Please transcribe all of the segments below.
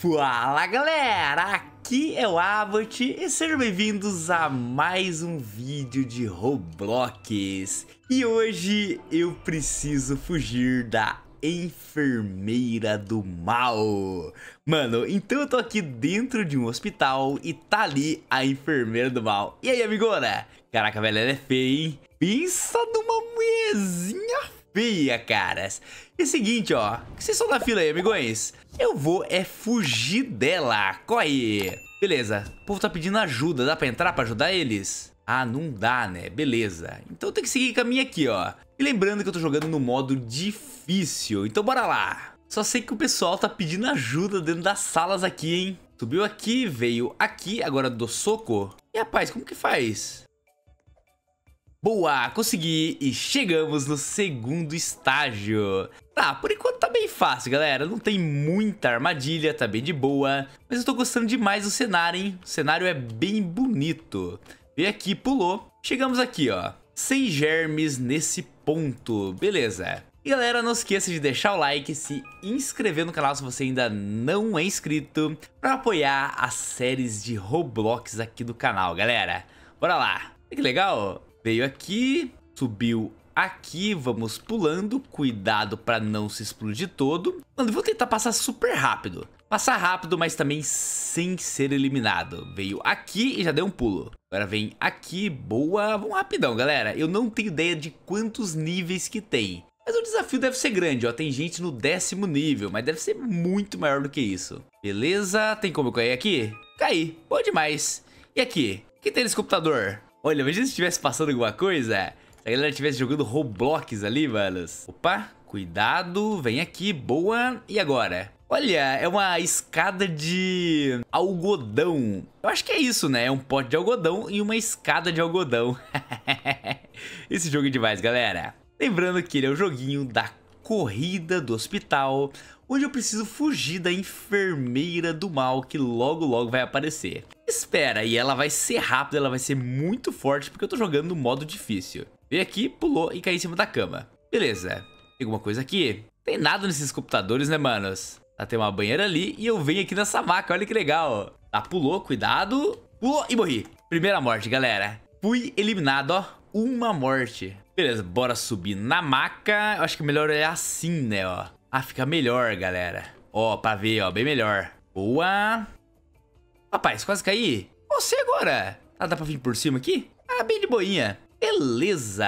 Fala galera, aqui é o Abbott e sejam bem-vindos a mais um vídeo de Roblox. E hoje eu preciso fugir da enfermeira do mal. Mano, então eu tô aqui dentro de um hospital e tá ali a enfermeira do mal. E aí, amigona? Caraca, velho, ela é feia, hein? Pensa numa mulherzinha copia, caras. E é seguinte, ó, que vocês estão na fila aí, amigões? Eu vou é fugir dela, corre! Beleza, o povo tá pedindo ajuda, dá pra entrar pra ajudar eles? Ah, não dá, né? Beleza. Então tem que seguir caminho aqui, ó. E lembrando que eu tô jogando no modo difícil, então bora lá. Só sei que o pessoal tá pedindo ajuda dentro das salas aqui, hein? Subiu aqui, veio aqui, agora do soco. E rapaz, como que faz? Boa, consegui e chegamos no segundo estágio. Tá, por enquanto tá bem fácil, galera. Não tem muita armadilha, tá bem de boa. Mas eu tô gostando demais do cenário, hein? O cenário é bem bonito. E aqui, pulou. Chegamos aqui, ó. Sem germes nesse ponto. Beleza. E galera, não esqueça de deixar o like, e se inscrever no canal se você ainda não é inscrito, para apoiar as séries de Roblox aqui do canal, galera. Bora lá. Que legal. Veio aqui, subiu aqui, vamos pulando, cuidado para não se explodir todo. Mano, eu vou tentar passar super rápido. Passar rápido, mas também sem ser eliminado. Veio aqui e já deu um pulo. Agora vem aqui, boa. Vamos rapidão, galera. Eu não tenho ideia de quantos níveis que tem. Mas o desafio deve ser grande, ó. Tem gente no décimo nível, mas deve ser muito maior do que isso. Beleza? Tem como eu cair aqui? Caí. Bom demais. E aqui? O que tem nesse computador? Olha, imagina se estivesse passando alguma coisa. É. Se a galera estivesse jogando Roblox ali, manos. Opa, cuidado, vem aqui, boa. E agora? Olha, é uma escada de algodão. Eu acho que é isso, né? É um pote de algodão e uma escada de algodão. Esse jogo é demais, galera. Lembrando que ele é o joguinho da corrida do hospital, onde eu preciso fugir da enfermeira do mal que logo logo vai aparecer. Espera, e ela vai ser rápida, ela vai ser muito forte, porque eu tô jogando no modo difícil. Veio aqui, pulou e caiu em cima da cama. Beleza, tem alguma coisa aqui? Tem nada nesses computadores, né, manos? Tá, tem uma banheira ali e eu venho aqui nessa maca, olha que legal. Tá, pulou, cuidado. Pulou e morri. Primeira morte, galera. Fui eliminado, ó. Uma morte. Beleza, bora subir na maca. Eu acho que melhor é assim, né, ó. Ah, fica melhor, galera. Ó, pra ver, ó, bem melhor. Boa. Rapaz, quase caí. Você agora. Ah, dá pra vir por cima aqui? Ah, bem de boinha. Beleza.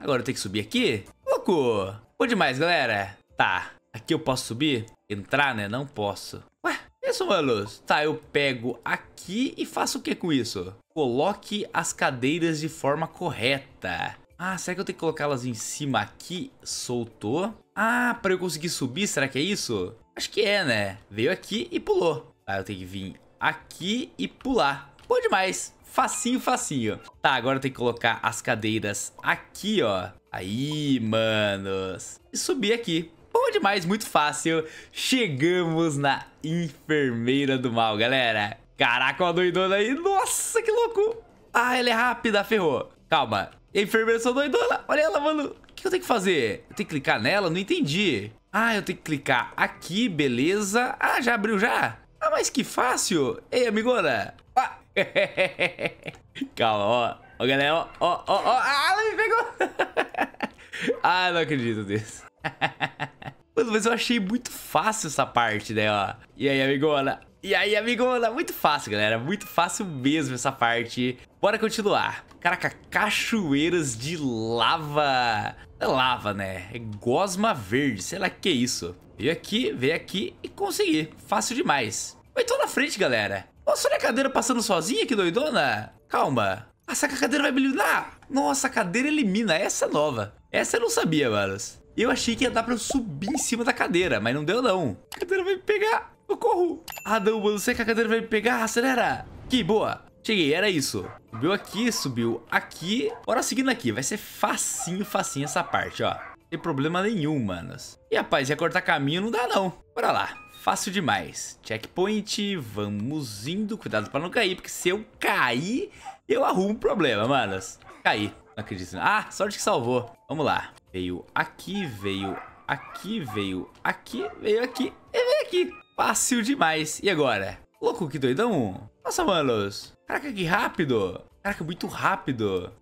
Agora eu tenho que subir aqui? Louco. Bom demais, galera. Tá, aqui eu posso subir? Entrar, né? Não posso. Ué, isso, mano. Tá, eu pego aqui e faço o que com isso? Coloque as cadeiras de forma correta. Ah, será que eu tenho que colocá-las em cima aqui? Soltou. Ah, pra eu conseguir subir, será que é isso? Acho que é, né? Veio aqui e pulou. Ah, eu tenho que vir aqui e pular. Bom demais. Facinho, facinho. Tá, agora eu tenho que colocar as cadeiras aqui, ó. Aí, manos. E subir aqui. Bom demais, muito fácil. Chegamos na enfermeira do mal, galera. Caraca, uma doidona aí. Nossa, que louco. Ah, ela é rápida, ferrou. Calma. Enfermeira, sou doidona. Olha ela, mano que eu tenho que fazer? Eu tenho que clicar nela? Não entendi. Ah, eu tenho que clicar aqui, beleza. Ah, já abriu já? Ah, mas que fácil. Ei, amigona. Ah. Calma, ó. Ó, galera, ó, ó, ó, Ah, ela me pegou. ah, não acredito nisso. Mano, mas eu achei muito fácil essa parte, né, ó. E aí, amigona? E aí, amigona? Muito fácil, galera. Muito fácil mesmo essa parte. Bora continuar. Caraca, cachoeiras de lava. É lava, né? É gosma verde, sei lá que é isso. Veio aqui, veio aqui e consegui. Fácil demais. Mas tô na frente, galera. Nossa, olha a cadeira passando sozinha, que doidona. Calma. Nossa, a cadeira vai eliminar. Nossa, a cadeira elimina. Essa é nova. Essa eu não sabia, manos. Eu achei que ia dar pra eu subir em cima da cadeira, mas não deu, não. A cadeira vai me pegar. Socorro. Ah, não, mano. Será que a cadeira vai me pegar? Acelera. Que boa. Cheguei, era isso. Subiu aqui, subiu aqui. Bora seguindo aqui, vai ser facinho, facinho essa parte, ó. Sem problema nenhum, manos. E, rapaz, recortar caminho não dá não. Bora lá. Fácil demais. Checkpoint, vamos indo. Cuidado pra não cair, porque se eu cair, eu arrumo um problema, manos. Caí. Não acredito. Ah, sorte que salvou. Vamos lá. Veio aqui, veio aqui, veio aqui, veio aqui e veio aqui. Fácil demais. E agora? Louco, que doidão. Nossa, manos. Caraca, que rápido. Caraca, muito rápido.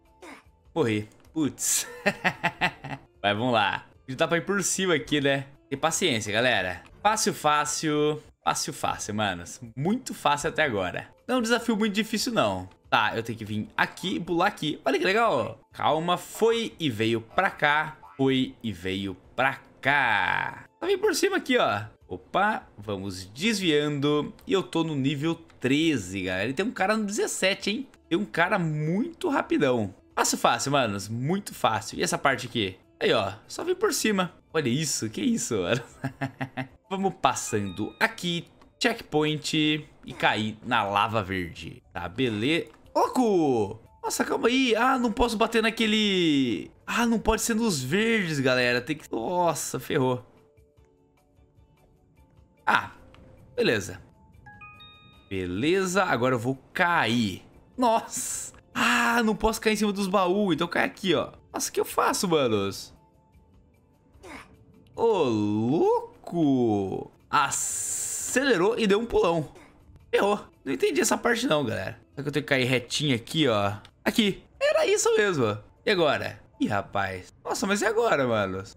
Morri. Putz. Mas vamos lá. Dá tá pra ir por cima aqui, né? Tem paciência, galera. Fácil, fácil. Fácil, fácil, manos. Muito fácil até agora. Não é um desafio muito difícil, não. Tá, eu tenho que vir aqui e pular aqui. Olha que legal. Calma, foi e veio pra cá. Foi e veio pra cá. Tá bem por cima aqui, ó. Opa, vamos desviando. E eu tô no nível 13, galera. E tem um cara no 17, hein? Tem um cara muito rapidão. Fácil, fácil, manos. Muito fácil. E essa parte aqui? Aí, ó. Só vem por cima. Olha isso. Que isso, mano. vamos passando aqui. Checkpoint. E cair na lava verde. Tá, beleza. Louco! Nossa, calma aí. Ah, não posso bater naquele... Ah, não pode ser nos verdes, galera. Tem que... Nossa, ferrou. Ah, beleza. Beleza, agora eu vou cair. Nossa! Ah, não posso cair em cima dos baús, então cai aqui, ó. Nossa, o que eu faço, manos? Ô, louco! Acelerou e deu um pulão. Errou. Não entendi essa parte não, galera. Será que eu tenho que cair retinho aqui, ó? Aqui. Era isso mesmo. E agora? Ih, rapaz. Nossa, mas e agora, manos?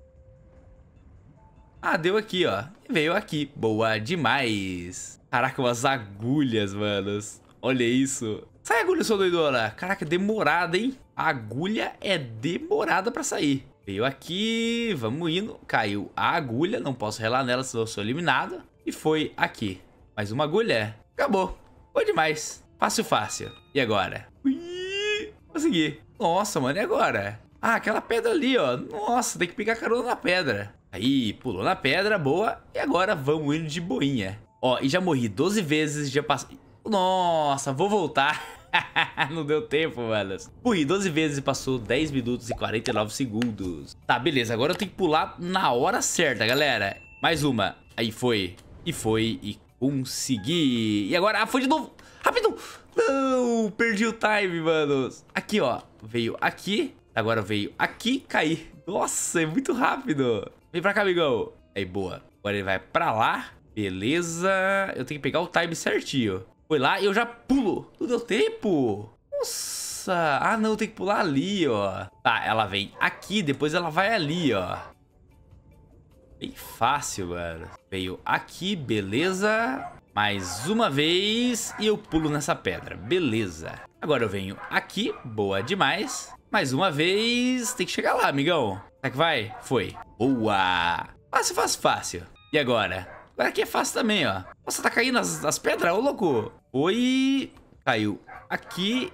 Ah, deu aqui, ó. Veio aqui. Boa demais. Caraca, umas agulhas, manos. Olha isso. Sai agulha, sua doidona. Caraca, demorada, hein? A agulha é demorada pra sair. Veio aqui, vamos indo. Caiu a agulha, não posso relar nela, senão eu sou eliminado. E foi aqui. Mais uma agulha. Acabou. Foi demais. Fácil, fácil. E agora? Ui, consegui. Nossa, mano, e agora? Ah, aquela pedra ali, ó. Nossa, tem que pegar carona na pedra. Aí, pulou na pedra, boa. E agora vamos indo de boinha. Ó, e já morri 12 vezes, já passei... Nossa, vou voltar. Não deu tempo, mano. Morri 12 vezes e passou 10 minutos e 49 segundos. Tá, beleza. Agora eu tenho que pular na hora certa, galera. Mais uma. Aí foi. E foi. E consegui. E agora... Ah, foi de novo. Rápido. Não, perdi o time, manos. Aqui, ó. Veio aqui. Agora veio aqui, cair. Nossa, é muito rápido. Vem pra cá, amigão. Aí, boa. Agora ele vai pra lá. Beleza. Eu tenho que pegar o time certinho. Foi lá e eu já pulo. Não deu tempo. Nossa. Ah, não. Tem que pular ali, ó. Tá, ela vem aqui. Depois ela vai ali, ó. Bem fácil, mano. Veio aqui. Beleza. Mais uma vez e eu pulo nessa pedra, beleza. Agora eu venho aqui, boa demais. Mais uma vez, tem que chegar lá, amigão. Será que vai? Foi. Boa. Fácil, fácil, fácil. E agora? Agora aqui é fácil também, ó. Nossa, tá caindo as, as pedras, ô louco. Oi. Caiu aqui.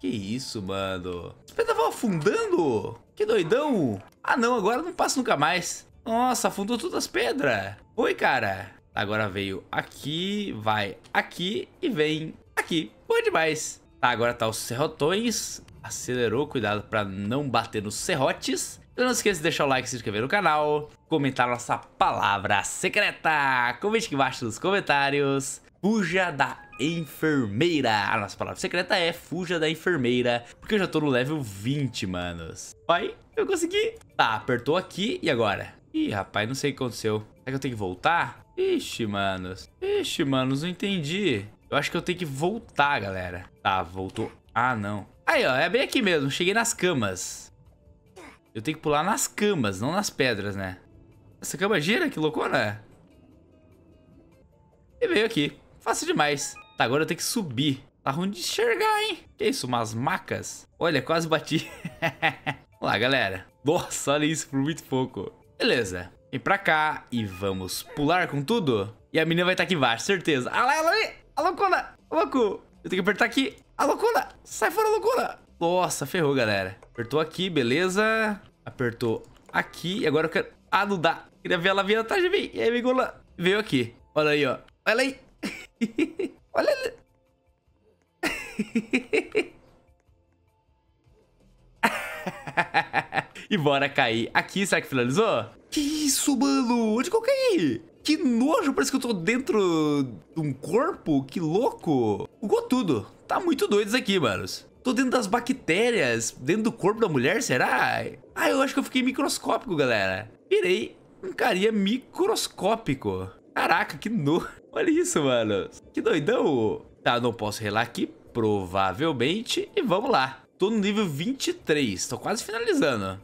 Que isso, mano. As pedras vão afundando. Que doidão. Ah, não, agora não passa nunca mais. Nossa, afundou todas as pedras. Oi, cara agora veio aqui, vai aqui e vem aqui. Boa demais. Tá, agora tá os serrotões. Acelerou, cuidado pra não bater nos serrotes. E não esqueça de deixar o like, se inscrever no canal, comentar nossa palavra secreta. Comente aqui embaixo nos comentários. Fuja da enfermeira. A nossa palavra secreta é fuja da enfermeira, porque eu já tô no level 20, manos. Aí, eu consegui. Tá, apertou aqui e agora? Ih, rapaz, não sei o que aconteceu. Será que eu tenho que voltar? Ixi, manos. Ixi, manos, não entendi. Eu acho que eu tenho que voltar, galera. Tá, voltou. Ah, não. Aí, ó, é bem aqui mesmo. Cheguei nas camas. Eu tenho que pular nas camas, não nas pedras, né? Essa cama gira? Que loucura. Né? E veio aqui. Fácil demais. Tá, agora eu tenho que subir. Tá ruim de enxergar, hein? Que isso, umas macas? Olha, quase bati. Vamos lá, galera. Nossa, olha isso por muito pouco. Beleza. Vem pra cá e vamos pular com tudo. E a menina vai estar tá aqui embaixo, certeza. Ah lá, ela ali. A loucura Louco. Eu tenho que apertar aqui. A loucura Sai fora, loucura Nossa, ferrou, galera. Apertou aqui, beleza. Apertou aqui. E agora eu quero... Ah, não dá. Queria ver ela vir atrás de mim. E aí, Migula veio aqui. Olha aí, ó. Olha aí. Olha ali. e bora cair aqui. Será que finalizou? isso, mano? Onde que eu caí? Que nojo, parece que eu tô dentro de um corpo, que louco. Bugou tudo. Tá muito doido isso aqui, manos. Tô dentro das bactérias, dentro do corpo da mulher, será? Ah, eu acho que eu fiquei microscópico, galera. Virei um carinha microscópico. Caraca, que nojo. Olha isso, mano. Que doidão. Tá, não posso relar aqui, provavelmente. E vamos lá. Tô no nível 23, tô quase finalizando.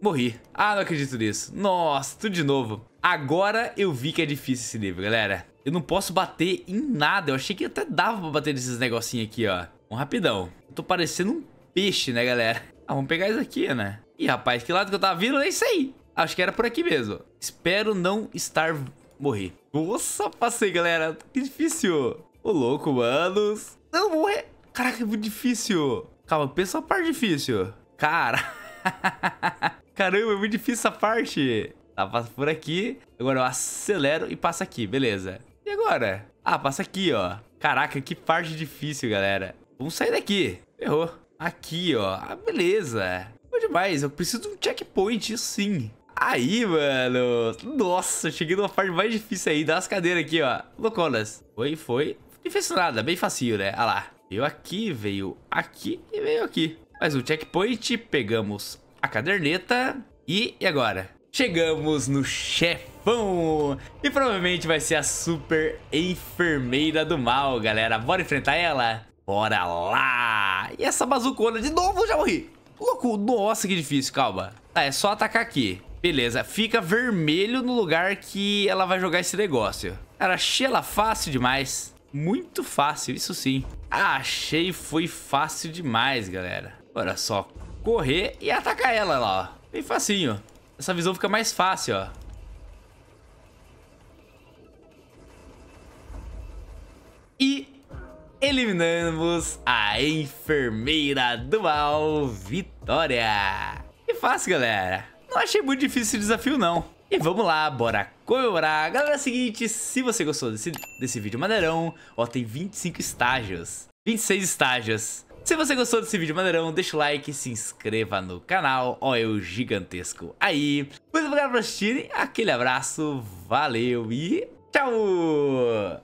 Morri. Ah, não acredito nisso. Nossa, tudo de novo. Agora eu vi que é difícil esse nível, galera. Eu não posso bater em nada. Eu achei que até dava pra bater nesses negocinhos aqui, ó. Um rapidão. Eu tô parecendo um peixe, né, galera? Ah, vamos pegar isso aqui, né? Ih, rapaz, que lado que eu tava vindo? É isso aí. Acho que era por aqui mesmo. Espero não estar... morri Nossa, passei, galera. Que tá difícil. Ô, louco, manos. Não, morrer. Caraca, é muito difícil. Calma, pensa a parte difícil. Cara... Caramba, é muito difícil essa parte. Tá, passa por aqui. Agora eu acelero e passa aqui, beleza. E agora? Ah, passa aqui, ó. Caraca, que parte difícil, galera. Vamos sair daqui. Errou. Aqui, ó. Ah, beleza. Bom demais. Eu preciso de um checkpoint, isso sim. Aí, mano. Nossa, cheguei numa parte mais difícil aí. Dá as cadeiras aqui, ó. Louconas. Foi, foi. Não fez nada. Bem facinho, né? Ah lá. Veio aqui, veio aqui e veio aqui. Mais um checkpoint. Pegamos a caderneta. E, e agora? Chegamos no chefão! E provavelmente vai ser a super enfermeira do mal, galera. Bora enfrentar ela? Bora lá! E essa bazucona de novo, já morri! Louco, nossa, que difícil, calma. Tá, é só atacar aqui. Beleza, fica vermelho no lugar que ela vai jogar esse negócio. Cara, achei ela fácil demais. Muito fácil, isso sim. Achei foi fácil demais, galera. Olha só, correr e atacar ela lá, ó. Bem facinho. Essa visão fica mais fácil, ó. E eliminamos a enfermeira do mal, Vitória. E fácil, galera. Não achei muito difícil esse desafio, não. E vamos lá, bora comemorar. Galera, é o seguinte, se você gostou desse, desse vídeo maneirão, ó, tem 25 estágios. 26 estágios. Se você gostou desse vídeo maneirão, deixa o like, se inscreva no canal, ó eu gigantesco aí. Muito obrigado por assistirem, aquele abraço, valeu e tchau!